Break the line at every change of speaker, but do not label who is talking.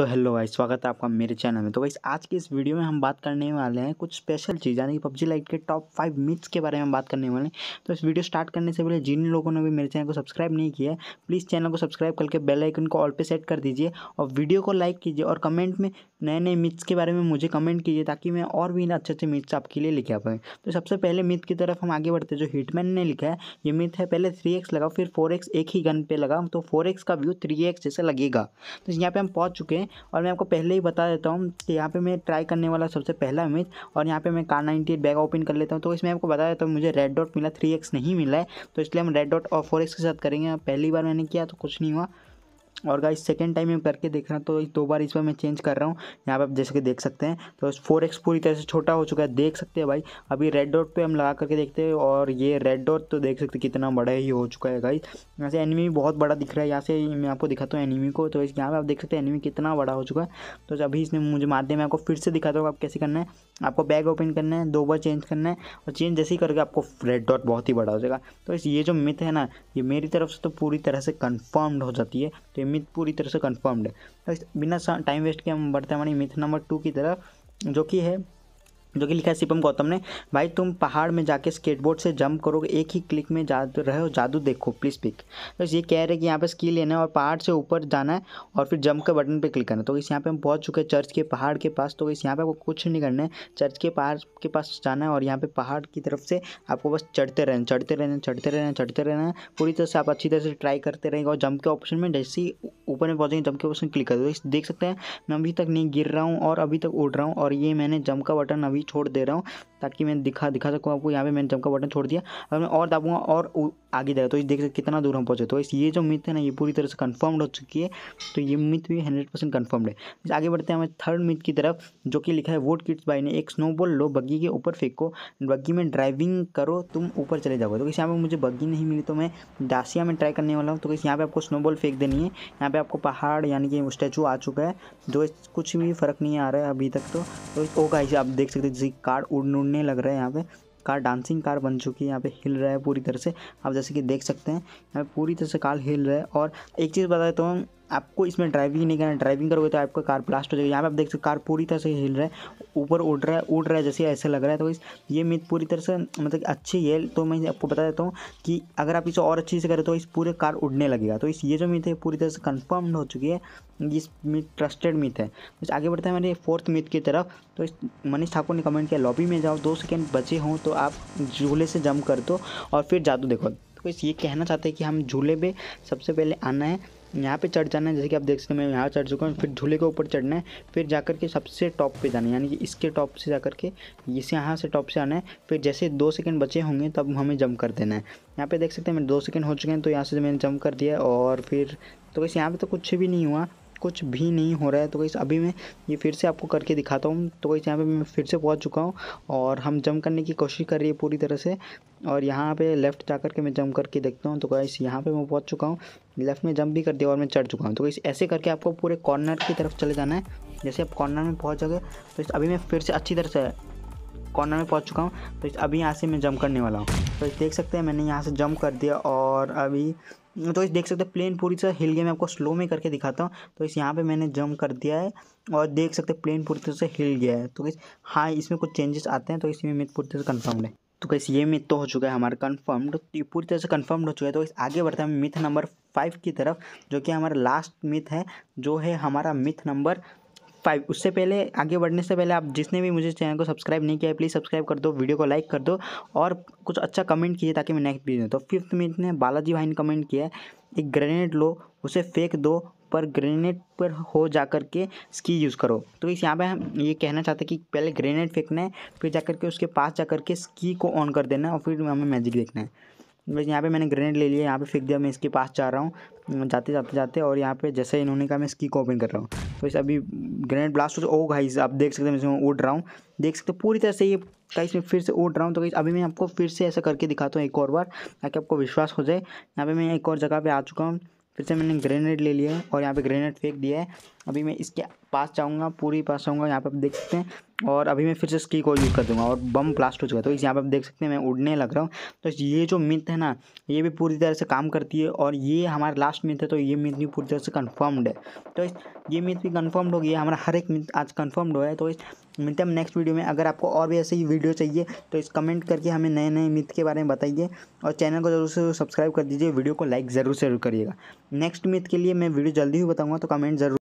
तो हेलो भाई स्वागत है आपका मेरे चैनल में तो भाई आज की इस वीडियो में हम बात करने वाले हैं कुछ स्पेशल चीज़ यानी कि पबजी लाइट के टॉप फाइव मिथ्स के बारे में बात करने वाले हैं तो इस वीडियो स्टार्ट करने से पहले जिन लोगों ने भी मेरे चैनल को सब्सक्राइब नहीं किया है प्लीज़ चैनल को सब्सक्राइब करके बेल आइकन को ऑल पे सेट कर दीजिए और वीडियो को लाइक कीजिए और कमेंट में नए नए मिथ्स के बारे में मुझे कमेंट कीजिए ताकि मैं और भी अच्छे अच्छे मिथ्स आपके लिए लिखे आ पाएँ तो सबसे पहले मिथ की तरफ हम आगे बढ़ते जो हिटमैन ने लिखा है ये मिथ है पहले थ्री एक्स लगा फिर फोर एक्स एक ही गन पर लगा तो फोर एक्स का व्यू थ्री एक्स जैसे लगेगा तो यहाँ पर हम पहुँच चुके हैं और मैं आपको पहले ही बता देता हूँ कि यहाँ पे मैं ट्राई करने वाला सबसे पहला इमेज और यहाँ पे मैं कार नाइनटी बैग ओपन कर लेता हूँ तो इसमें आपको बता देता हूँ मुझे रेड डॉट मिला थ्री नहीं मिला है तो इसलिए हम रेड डॉट और फोर के साथ करेंगे पहली बार मैंने किया तो कुछ नहीं हुआ और गाइस सेकेंड टाइम मैं करके देख रहा हूँ तो दो बार इस बार मैं चेंज कर रहा हूँ यहाँ पे आप जैसे कि देख सकते हैं तो फोर एक्स पूरी तरह से छोटा हो चुका है देख सकते हैं भाई अभी रेड डॉट पे हम लगा करके देखते हैं और ये रेड डॉट तो देख सकते कितना बड़ा ही हो चुका है गाइस यहाँ से एनिमी बहुत बड़ा दिख रहा है यहाँ से मैं आपको दिखाता हूँ एनिमी को तो यहाँ पर आप देख सकते हैं एनिमी कितना बड़ा हो चुका है तो अभी इसने मुझे मार दिया मैं आपको फिर से दिखाता हूँ आप कैसे करना है आपको बैग ओपन करना है दो बार चेंज करना है और चेंज जैसे ही करके आपको रेड डॉट बहुत ही बड़ा हो जाएगा तो ये जो मिथ है ना ये मेरी तरफ से तो पूरी तरह से कन्फर्म्ड हो जाती है तो मिथ पूरी तरह से कन्फर्म्ड है तो बिना टाइम वेस्ट के हम बढ़ते हैं हमारी मिथ नंबर टू की तरफ जो कि है जो कि लिखा है शिपम गौतम ने भाई तुम पहाड़ में जाके स्केटबोर्ड से जंप करोगे एक ही क्लिक में जा रहे हो जादू देखो प्लीज़ पिक तो ये कह रहे हैं कि यहाँ पे स्की लेना है और पहाड़ से ऊपर जाना है और फिर जंप के बटन पे क्लिक करना है तो इस यहाँ पे हम पहुँच चुके हैं चर्च के पहाड़ के पास तो इस यहाँ पे आपको कुछ नहीं करना है चर्च के पहाड़ के पास जाना है और यहाँ पर पहाड़ की तरफ से आपको बस चढ़ते रहना चढ़ते रहना चढ़ते रहना चढ़ते रहना पूरी तरह से आप अच्छी तरह से ट्राई करते रहेंगे और जंप के ऑप्शन में जैसे ही ऊपर में पहुँचेंगे जंप के ऑप्शन क्लिक कर दो देख सकते हैं मैं अभी तक नहीं गिर रहा हूँ और अभी तक उड़ रहा हूँ और ये मैंने जंप का बटन अभी भी छोड़ दे रहा हूँ ताकि मैं दिखा दिखा सकूँ आपको यहाँ पे मैंने जम का बटन छोड़ दिया अगर मैं और दाबूँगा और आगे जाएगा तो इस देख सकते कितना दूर हम पहुँचे तो इस ये जो मिथ है ना ये पूरी तरह से कन्फर्म्ड हो चुकी है तो ये मिथ भी हंड्रेड परसेंट कन्फर्म्ड है आगे बढ़ते हैं हमें थर्ड मिथ की तरफ जो कि लिखा है वोट किट्स बाई ने एक स्नोबॉल लो बग्गी के ऊपर फेंको बग्गी में ड्राइविंग करो तुम ऊपर चले जाओगे तो किसी यहाँ पर मुझे बग्गी नहीं मिली तो मैं दासिया में ट्राई करने वाला हूँ तो किसी यहाँ पर आपको स्नोबॉल फेंक देनी है यहाँ पर आपको पहाड़ यानी कि स्टैचू आ चुका है जो कुछ भी फ़र्क नहीं आ रहा है अभी तक तो ओ तो का oh आप देख सकते जैसे कार उड़ने उड़ने लग रहा है यहाँ पे कार डांसिंग कार बन चुकी है यहाँ पे हिल रहा है पूरी तरह से आप जैसे कि देख सकते हैं यहाँ पे पूरी तरह से कार हिल रहा है और एक चीज़ बताता हूँ आपको इसमें ड्राइविंग नहीं करना ड्राइविंग करोगे तो आपका कार ब्लास्ट हो जाएगा यहाँ पे आप देख सकते कार पूरी तरह से हिल रहा है ऊपर उड़ रहा है उड़ रहा है जैसे ऐसे लग रहा है तो इस ये मित पूरी तरह से मतलब अच्छी है तो मैं आपको बता देता हूँ कि अगर आप इसे और अच्छे से करें तो इस पूरे कार उड़ने लगेगा तो इस ये जो मित है पूरी तरह से कन्फर्म्ड हो चुकी है इस मिथ ट्रस्टेड मिथ है तो आगे बढ़ते हैं मेरे फोर्थ मिथ की तरफ तो इस मनीष ठाकुर ने कमेंट किया लॉबी में जाओ दो सेकेंड बचे हों तो आप झूले से जम कर दो और फिर जादू देखो तो बस ये कहना चाहते हैं कि हम झूले पे सबसे पहले आना है यहाँ पे चढ़ जाना है जैसे कि आप देख सकते हैं मैं यहाँ चढ़ चुका हूँ फिर झूले के ऊपर चढ़ना है फिर जाकर के सबसे टॉप पे जाना है यानी कि इसके टॉप से जाकर के इसे यहाँ से टॉप से आना है फिर जैसे दो सेकंड बचे होंगे तब हमें जंप कर देना है यहाँ पे देख सकते हैं मेरे दो सेकंड हो चुके हैं तो यहाँ से मैंने जंप कर दिया और फिर तो वैसे यहाँ पर तो कुछ भी नहीं हुआ कुछ भी नहीं हो रहा है तो गई अभी मैं ये फिर से आपको करके दिखाता हूँ तो गई यहाँ पे मैं फिर से पहुँच चुका हूँ और हम जम करने की कोशिश कर रही है पूरी तरह से और यहाँ पे लेफ़्ट जा करके मैं जम करके देखता हूँ तो गाइस यहाँ पे मैं पहुँच चुका हूँ लेफ़्ट में जंप भी कर दिया और मैं चढ़ चुका हूँ तो कहीं ऐसे करके आपको पूरे कॉर्नर की तरफ चले जाना है जैसे आप कॉर्नर में पहुँच जाओगे तो अभी मैं फिर से अच्छी तरह से कॉर्नर में पहुंच चुका हूँ तो अभी यहाँ से मैं जंप करने वाला हूँ तो देख सकते हैं मैंने यहाँ से जंप कर दिया और अभी तो इस देख सकते हैं प्लेन पूरी तरह हिल गया मैं आपको स्लो में करके दिखाता हूँ तो इस यहाँ पे मैंने जंप कर दिया है और देख सकते हैं प्लेन पूरी तरह से हिल गया है तो इस हाँ इसमें कुछ चेंजेस आते हैं तो इसमें मिथ पूरी तरह से कन्फर्म है तो कैसे ये मिथ तो हो चुका है हमारा कन्फर्म्ड तो पूरी तरह से कन्फर्म्ड हो चुका है तो इस आगे बढ़ते हैं मिथ नंबर फाइव की तरफ जो कि हमारा लास्ट मिथ है जो है हमारा मिथ नंबर फाइव उससे पहले आगे बढ़ने से पहले आप जिसने भी मुझे चैनल को सब्सक्राइब नहीं किया है प्लीज़ सब्सक्राइब कर दो वीडियो को लाइक कर दो और कुछ अच्छा कमेंट कीजिए ताकि मैं नेक्स्ट वीडियो तो फिफ्थ में इतने बालाजी भाई ने कमेंट किया है एक ग्रेनेड लो उसे फेंक दो पर ग्रेनेड पर हो जा कर के स्की यूज़ करो तो इस यहाँ पे हम ये कहना चाहते हैं कि पहले ग्रेनेड फेंकना है फिर जा करके के उसके पास जा कर के स्की को ऑन कर देना है और फिर हमें मैजिक देखना है बस यहाँ पे मैंने ग्रेनेड ले लिया यहाँ पे फेंक दिया मैं इसके पास जा रहा हूँ जाते जाते जाते और यहाँ पे जैसे इन्होंने कहा मैं स्की को ओपन कर रहा हूँ तो अभी ग्रेनेड ब्लास्ट हो ओ गाइस आप देख सकते हैं मैं उड़ रहा हूँ देख सकते हैं पूरी तरह से ये गाइस मैं फिर से उड़ रहा हूँ तो गाइस अभी मैं आपको फिर से ऐसा करके दिखाता हूँ एक और बार ताकि आपको विश्वास हो जाए यहाँ पर मैं एक और जगह पर आ चुका हूँ फिर से मैंने ग्रेनेड ले लिया है और यहाँ पे ग्रेनेड फेंक दिया है अभी मैं इसके पास जाऊँगा पूरी पास जाऊँगा यहाँ पे आप देख सकते हैं और अभी मैं फिर से स्की को यूज़ कर दूंगा और बम ब्लास्ट हो चुका तो इस यहाँ पर आप देख सकते हैं मैं उड़ने लग रहा हूँ तो ये जो मिथ है ना ये भी पूरी तरह से काम करती है और ये हमारा लास्ट मिथ है तो ये मिथ भी पूरी तरह से कन्फर्म्ड है तो इस ये मिथ भी कन्फर्म्ड हो गई है हमारा हर एक मिथ आज कन्फर्म्ड हो है तो इस मिलते हम नेक्स्ट वीडियो में अगर आपको और भी ऐसे ही वीडियो चाहिए तो इस कमेंट करके हमें नए नए मिथ के बारे में बताइए और चैनल को जरूर से सब्सक्राइब कर दीजिए वीडियो को लाइक ज़रूर ज़रूर करिएगा नेक्स्ट मिथ के लिए मैं वीडियो जल्दी ही बताऊँगा तो कमेंट जरूर